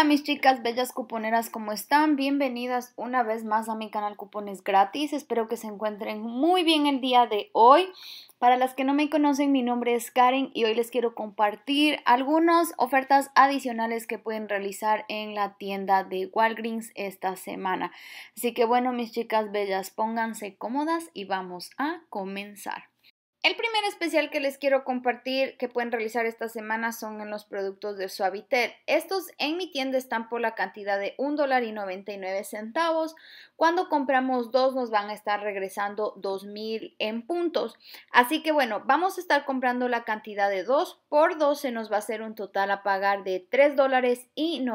Hola mis chicas bellas cuponeras, ¿cómo están? Bienvenidas una vez más a mi canal Cupones Gratis. Espero que se encuentren muy bien el día de hoy. Para las que no me conocen, mi nombre es Karen y hoy les quiero compartir algunas ofertas adicionales que pueden realizar en la tienda de Walgreens esta semana. Así que bueno, mis chicas bellas, pónganse cómodas y vamos a comenzar. El primer especial que les quiero compartir que pueden realizar esta semana son en los productos de Suavitel. Estos en mi tienda están por la cantidad de $1.99 Cuando compramos dos nos van a estar regresando 2.000 en puntos. Así que bueno, vamos a estar comprando la cantidad de dos por dos. se nos va a hacer un total a pagar de 3 dólares y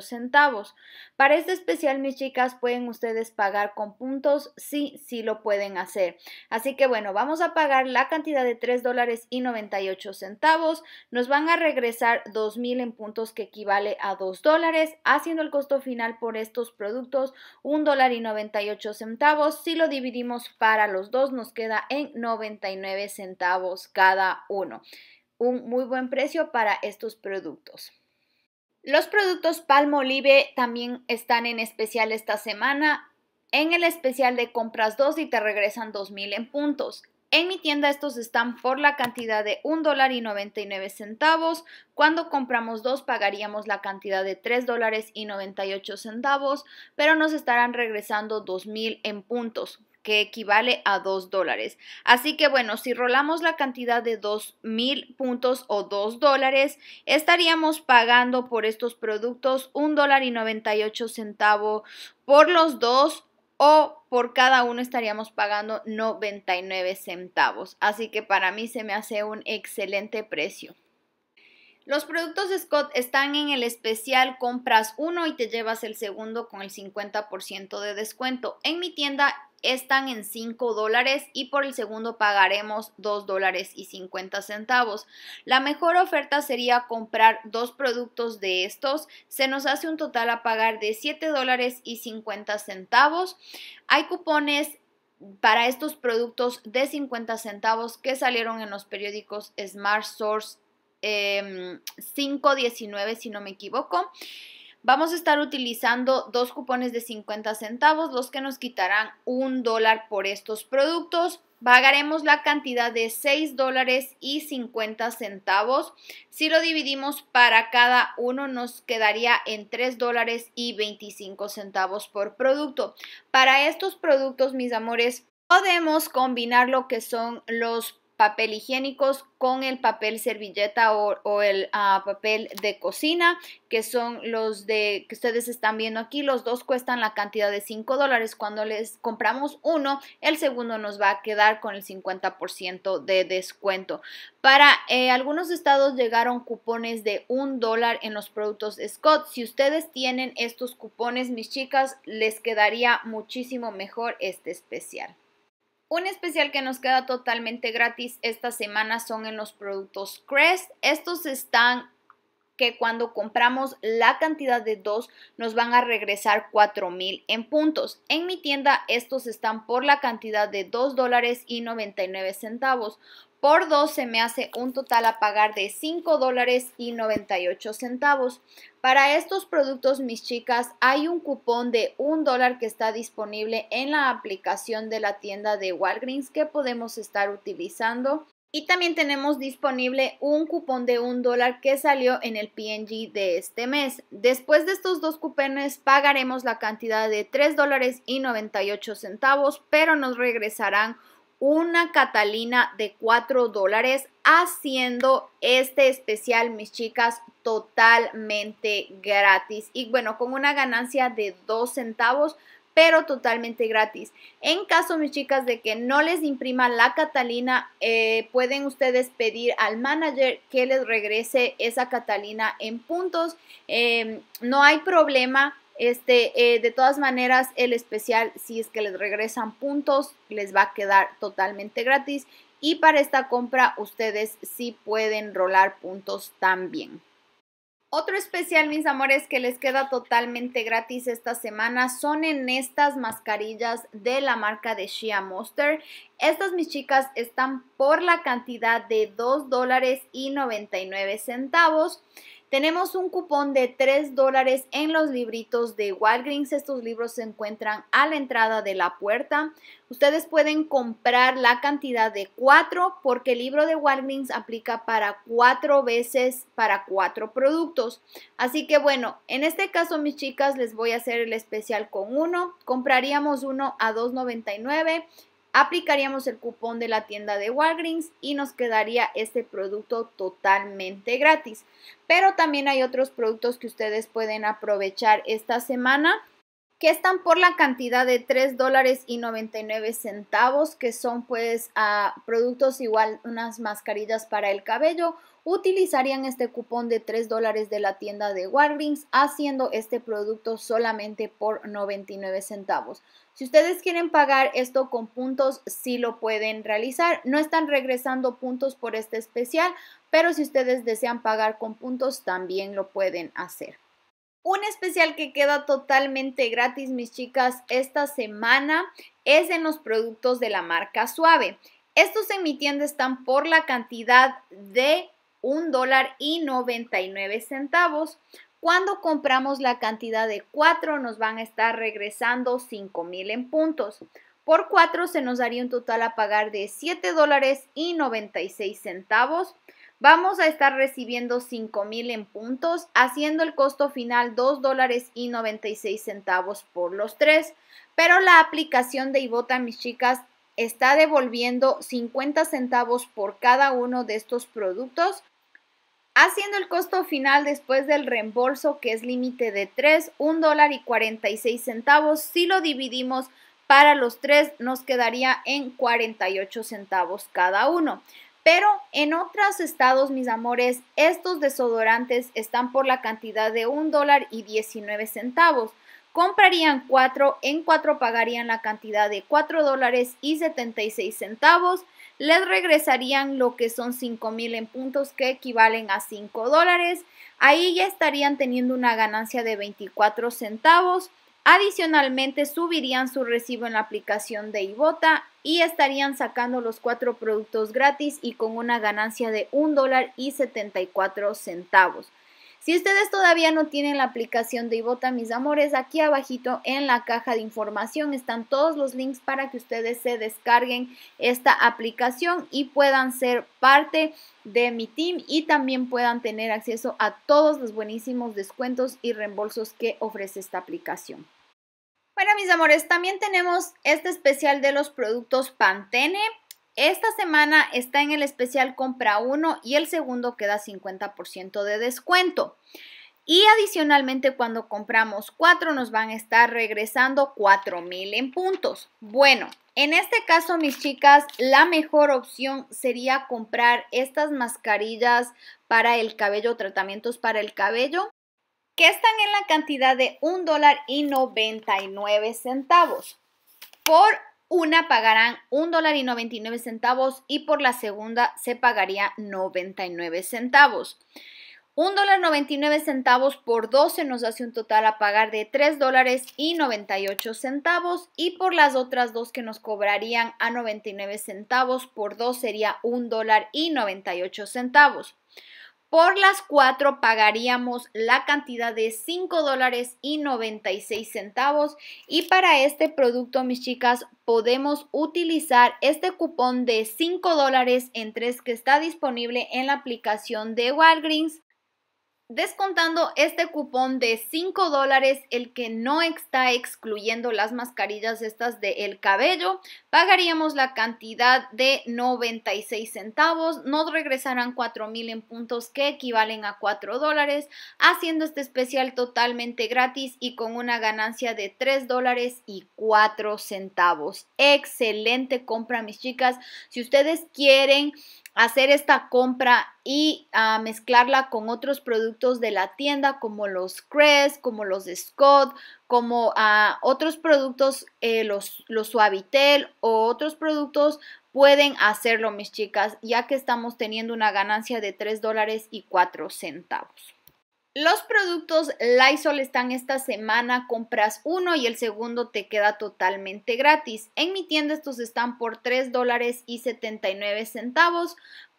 centavos. Para este especial mis chicas pueden ustedes pagar con puntos. Sí, sí lo pueden hacer. Así que bueno, vamos a pagar la cantidad de 3 dólares y 98 centavos. Nos van a regresar 2.000 en puntos que equivale a 2 dólares, haciendo el costo final por estos productos 1 dólar y 98 centavos. Si lo dividimos para los dos, nos queda en 99 centavos cada uno. Un muy buen precio para estos productos. Los productos Olive también están en especial esta semana en el especial de compras 2 y te regresan 2.000 en puntos. En mi tienda estos están por la cantidad de $1.99, dólar y centavos. Cuando compramos dos pagaríamos la cantidad de $3.98, dólares y centavos, pero nos estarán regresando 2.000 en puntos que equivale a 2 dólares. Así que bueno, si rolamos la cantidad de 2.000 puntos o 2 dólares, estaríamos pagando por estos productos $1.98 dólar y centavos por los dos o por cada uno estaríamos pagando 99 centavos. Así que para mí se me hace un excelente precio. Los productos Scott están en el especial compras uno y te llevas el segundo con el 50% de descuento. En mi tienda están en 5 dólares y por el segundo pagaremos 2 dólares y 50 centavos. La mejor oferta sería comprar dos productos de estos. Se nos hace un total a pagar de 7 dólares y 50 centavos. Hay cupones para estos productos de 50 centavos que salieron en los periódicos Smart Source 519, em, si no me equivoco. Vamos a estar utilizando dos cupones de 50 centavos, los que nos quitarán un dólar por estos productos. Pagaremos la cantidad de 6 dólares y 50 centavos. Si lo dividimos para cada uno nos quedaría en 3 dólares y 25 centavos por producto. Para estos productos, mis amores, podemos combinar lo que son los papel higiénicos con el papel servilleta o, el ah, papel de cocina, que son los de que ustedes están viendo aquí. Los dos cuestan la cantidad de 5 dólares. Cuando les compramos uno, el segundo nos va a quedar con el 50% de descuento. Para eh, algunos estados llegaron cupones de un dólar en los productos Scott. Si ustedes tienen estos cupones, mis chicas, les quedaría muchísimo mejor este especial. Un especial que nos queda totalmente gratis esta semana son en los productos Crest. Estos están que cuando compramos la cantidad de dos nos van a regresar 4000 en puntos. En mi tienda estos están por la cantidad de dos dólares y 99 centavos. Por dos se me hace un total a pagar de 5 dólares y 98 centavos. Para estos productos, mis chicas, hay un cupón de un dólar que está disponible en la aplicación de la tienda de Walgreens que podemos estar utilizando y también tenemos disponible un cupón de un dólar que salió en el PNG de este mes. Después de estos dos cupones pagaremos la cantidad de 3 dólares y 98 centavos, pero nos regresarán una Catalina de 4 dólares haciendo este especial, mis chicas, totalmente gratis. Y bueno, con una ganancia de 2 centavos pero totalmente gratis. En caso, mis chicas, de que no les imprima la Catalina, eh, pueden ustedes pedir al manager que les regrese esa Catalina en puntos. Em, no hay problema. Este, eh, de todas maneras, el especial, si es que les regresan puntos, les va a quedar totalmente gratis. Y para esta compra, ustedes sí pueden rolar puntos también. Otro especial, mis amores, que les queda totalmente gratis esta semana son en estas mascarillas de la marca de Shea Monster. Estas, mis chicas, están por la cantidad de $2.99 dólares y 99 centavos. Tenemos un cupón de 3 dólares en los libritos de Walgreens. Estos libros se encuentran a la entrada de la puerta. Ustedes pueden comprar la cantidad de 4 porque el libro de Walgreens aplica para 4 veces para 4 productos. Así que bueno, en este caso mis chicas les voy a hacer el especial con uno. Compraríamos uno a 2.99 aplicaríamos el cupón de la tienda de Walgreens y nos quedaría este producto totalmente gratis. Pero también hay otros productos que ustedes pueden aprovechar esta semana que están por la cantidad de $3.99 dólares y centavos, que son pues productos igual unas mascarillas para el cabello, utilizarían este cupón de 3 dólares de la tienda de Walgreens, haciendo este producto solamente por 99 centavos. Si ustedes quieren pagar esto con puntos, sí lo pueden realizar. No están regresando puntos por este especial, pero si ustedes desean pagar con puntos, también lo pueden hacer. Un especial que queda totalmente gratis, mis chicas, esta semana es en los productos de la marca Suave. Estos en mi tienda están por la cantidad de un dólar y 99 centavos. Cuando compramos la cantidad de 4 nos van a estar regresando $5,000 mil en puntos. Por 4 se nos daría un total a pagar de 7 dólares y 96 centavos. Vamos a estar recibiendo $5,000 mil en puntos, haciendo el costo final 2 dólares y centavos por los 3. Pero la aplicación de Ibota, mis chicas, está devolviendo 50 centavos por cada uno de estos productos haciendo el costo final después del reembolso que es límite de 3, $1.46. dólar y 46 centavos. Si lo dividimos para los tres nos quedaría en 48 centavos cada uno. Pero en otros estados, mis amores, estos desodorantes están por la cantidad de $1.19. dólar y 19 centavos comprarían cuatro, en cuatro pagarían la cantidad de 4 dólares y 76 centavos, les regresarían lo que son $5,000 mil en puntos que equivalen a 5 dólares, ahí ya estarían teniendo una ganancia de 24 centavos, adicionalmente subirían su recibo en la aplicación de Ibota y estarían sacando los cuatro productos gratis y con una ganancia de 1 dólar y 74 centavos. Si ustedes todavía no tienen la aplicación de Ibota, mis amores, aquí abajito en la caja de información están todos los links para que ustedes se descarguen esta aplicación y puedan ser parte de mi team y también puedan tener acceso a todos los buenísimos descuentos y reembolsos que ofrece esta aplicación. Bueno, mis amores, también tenemos este especial de los productos Pantene esta semana está en el especial compra uno y el segundo queda 50% de descuento. Y adicionalmente cuando compramos cuatro nos van a estar regresando 4000 en puntos. Bueno, en este caso mis chicas, la mejor opción sería comprar estas mascarillas para el cabello, tratamientos para el cabello que están en la cantidad de $1.99 dólar y centavos por una pagarán $1.99 dólar y 99 centavos y por la segunda se pagaría 99 centavos. Un dólar 99 centavos por 12 nos hace un total a pagar de 3 dólares y 98 centavos y por las otras dos que nos cobrarían a 99 centavos por dos sería $1.98. dólar y 98 centavos. Por las cuatro pagaríamos la cantidad de $5.96. dólares y centavos. Y para este producto, mis chicas, podemos utilizar este cupón de 5 dólares en 3 que está disponible en la aplicación de Walgreens Descontando este cupón de 5 dólares, el que no está excluyendo las mascarillas estas de el cabello, pagaríamos la cantidad de 96 centavos, nos regresarán $4,000 mil en puntos que equivalen a 4 dólares, haciendo este especial totalmente gratis y con una ganancia de 3 dólares y 4 centavos. Excelente compra mis chicas, si ustedes quieren hacer esta compra y ah, mezclarla con otros productos de la tienda como los Crest, como los Scott, como ah, otros productos, eh, los, los Suavitel o otros productos pueden hacerlo mis chicas ya que estamos teniendo una ganancia de 3 dólares y 4 centavos. Los productos Lysol están esta semana, compras uno y el segundo te queda totalmente gratis. En mi tienda estos están por $3 dólares y 79 centavos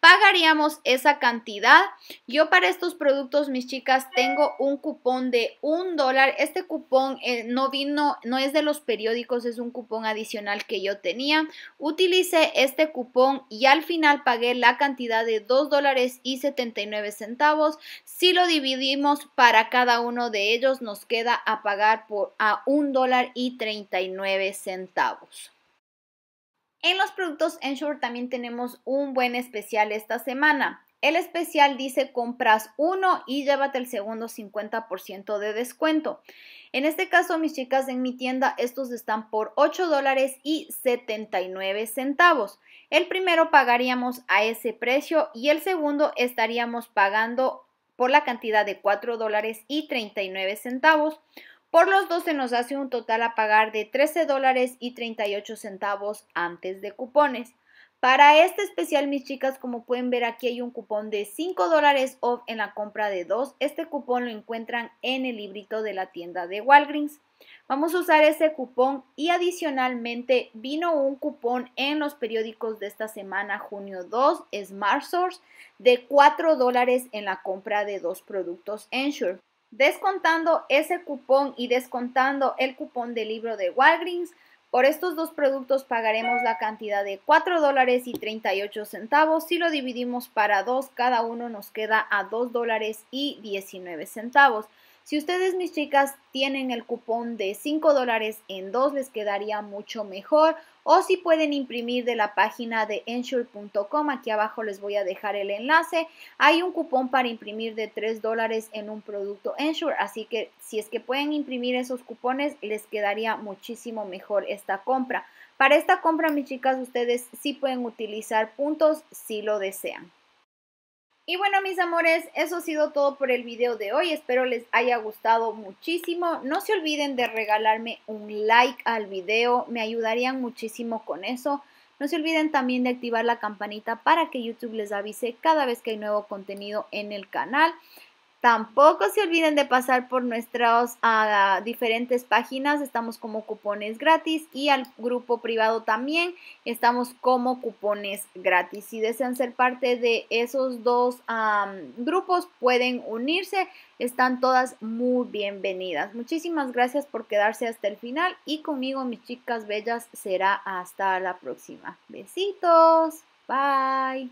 pagaríamos esa cantidad. Yo para estos productos, mis chicas, tengo un cupón de un dólar. Este cupón eh, no vino, no es de los periódicos, es un cupón adicional que yo tenía. Utilicé este cupón y al final pagué la cantidad de dos dólares y 79 centavos. Si lo dividimos para cada uno de ellos, nos queda a pagar por a un dólar y 39 centavos. En los productos Ensure también tenemos un buen especial esta semana. El especial dice compras uno y llévate el segundo 50% de descuento. En este caso, mis chicas, en mi tienda estos están por $8.79. dólares y centavos. El primero pagaríamos a ese precio y el segundo estaríamos pagando por la cantidad de $4.39. dólares y centavos por los dos se nos hace un total a pagar de 13 dólares y 38 centavos antes de cupones. Para este especial, mis chicas, como pueden ver aquí hay un cupón de 5 dólares off en la compra de dos. Este cupón lo encuentran en el librito de la tienda de Walgreens. Vamos a usar ese cupón y adicionalmente vino un cupón en los periódicos de esta semana, junio 2, Smart Source, de 4 dólares en la compra de dos productos Ensure. Descontando ese cupón y descontando el cupón del libro de Walgreens, por estos dos productos pagaremos la cantidad de 4 dólares y 38 centavos. Si lo dividimos para dos, cada uno nos queda a 2 dólares y 19 centavos. Si ustedes, mis chicas, tienen el cupón de 5 dólares en 2, les quedaría mucho mejor. O si pueden imprimir de la página de ensure.com, aquí abajo les voy a dejar el enlace. Hay un cupón para imprimir de 3 dólares en un producto Ensure, así que si es que pueden imprimir esos cupones, les quedaría muchísimo mejor esta compra. Para esta compra, mis chicas, ustedes sí pueden utilizar puntos si lo desean. Y bueno, mis amores, eso ha sido todo por el video de hoy. Espero les haya gustado muchísimo. No se olviden de regalarme un like al video. Me ayudarían muchísimo con eso. No se olviden también de activar la campanita para que YouTube les avise cada vez que hay nuevo contenido en el canal. Tampoco se olviden de pasar por nuestras ah, diferentes páginas. Estamos como cupones gratis y al grupo privado también estamos como cupones gratis. Si desean ser parte de esos dos grupos, pueden unirse. Están todas muy bienvenidas. Muchísimas gracias por quedarse hasta el final y conmigo, mis chicas bellas, será hasta la próxima. Besitos. Bye.